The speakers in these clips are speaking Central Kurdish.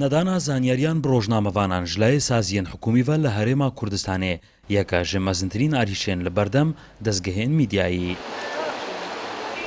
نەدانا زانیاریان بڕۆژنامەوانان ژلای سازیەن حکومیڤە لە هەرێما کوردستانێ یەکە ژێ مەزنترین ئاریشێن لە بەردەم دەستگەهێن میدیایی.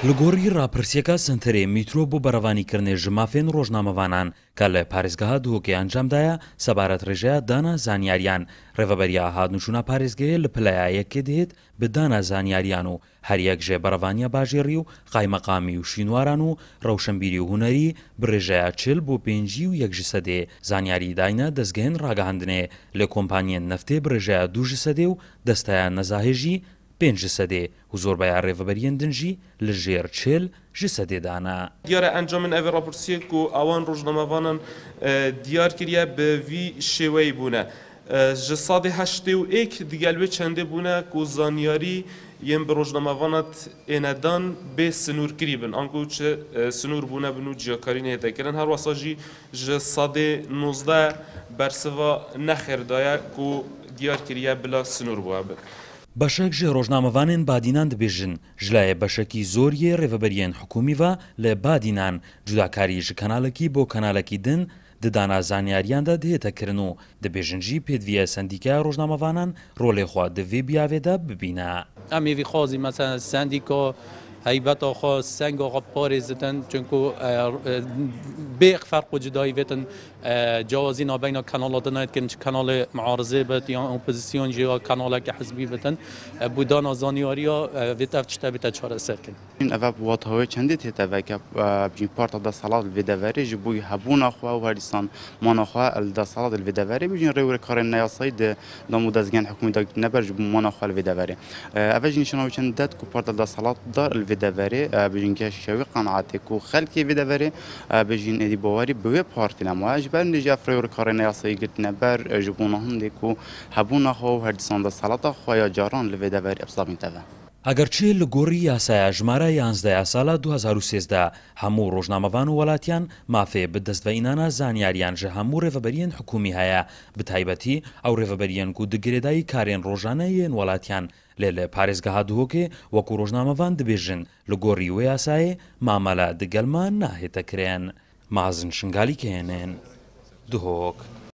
لەگۆڕی راپرسیەکە سنتەرێ میترۆ بۆ بەرەوانیکردنێ ژمافێن ڕۆژنامەوانان کە لە پارێزگەها دووەکەی ئەنجامدایە سەبارەت ڕێژەیە دانا زانیاریان ڕێڤەبەریا هاتنوچوونا پارێزگەیە لە پلایەکە دێت بە دانا زانیاریان و هەریەک ژێ بەرەوانیە باژێڕی و قایمەقامی و شینواران و ڕەوشەمبیری و هوەری بڕێژەیە چل بۆ پێنجی و یەکژ سەدێ زانیاری داینە دەستگەێن ڕاگەاندنێ لە کۆمپانیە نفتێ بڕێژەیە دوژ سەدێ و دەستایان نەزاهێژی پێنج سەدێ و زۆربەیان ڕێڤەبەریەن دنجی لە ژێر چێل ژ سەدێدانا دیارە ئەنجام من ئەوێ ڕاپرسیەک و ئەوان ڕۆژنامەوانن دیارکرە بەوی شێوەی بوونە. ji sadê heştê û êk digelê çendê bûne ku zanyarî yên bi rojnamavanat ênedan bê sinûr kirî bin anku çi sinûr bûne bin û ciyakarînê hetekirin her wasa jî ji sadê nozde bersiva nexêrdaye ku diyar kiriye bila sinûr bûye bin. بەشەک ژێ ڕۆژنامەوانێن بادینان دەبێژن ژلایە بەشەکی زۆریە ڕێڤەبەریان حکومیوە لە بادینان جوداکاری ژ کەناالەکی بۆ کەناالەکی دن ددانا زانیاریاندا دێتەکردن و دەبێژنجی پێدویە سندیکای ڕۆژنامەوانان ڕۆڵێخوا دەوێ بیاوێدا ببینە ئەمیوی خۆزی مەسە سندیکۆ هیبت خو سنگ خو پارزتن چونکو اه، اه، بیق فرق و جدایی وتن اه، جوازی کنال ها دنایت کن کنال معارضه بت یا اپوزیسیون کنال ها که حزبی بتن بودان ازانیاریا ویت اف چطه بیت چاره سر کن این اف وات هوی چندی تی وک بجی پارت د صلات الویدوری بوی هبون آخوا و هریسان مان آخوا دا سالات الویدوری بجین ریور کارن نیاسید دمو دزگن حکومت نبر جی جبو مان آخوا الویدوری اوه جین شنو چند داد که پارت دا سالات دار videveri e, bijin keş şevi kanaate ku xelki videveri bijin edi bovari bi vê partilan wa ji ber nêja freyr karêna yasayî girtine ber e, ji bo hunde ku hebûna xwe û herdisanda salata xwe ya caran li vê deverî ebsavîn teve. ئەگەرچێ لە گۆڕی یاسایە ژمارە یانزدەیە ساڵە 2023دا هەموو ڕۆژنامەوان و وڵاتیان مافێ بدەستبەینانە زانیاریان ژە هەموو ڕێڤبەریەن حکومی هەیە بتایبەتی ئەو ڕێڤبەریەن و دگرێدایی کارێن ڕۆژانەیەن وڵاتیان لێ لە پارێزگە هادووەکێ وەکو ڕۆژنامەوان دەبێژن لە گۆڕی وێ یاسایە مامەلە دگەلمان ناهێتە کرێن مازن شنگالی کێنێن دهۆک.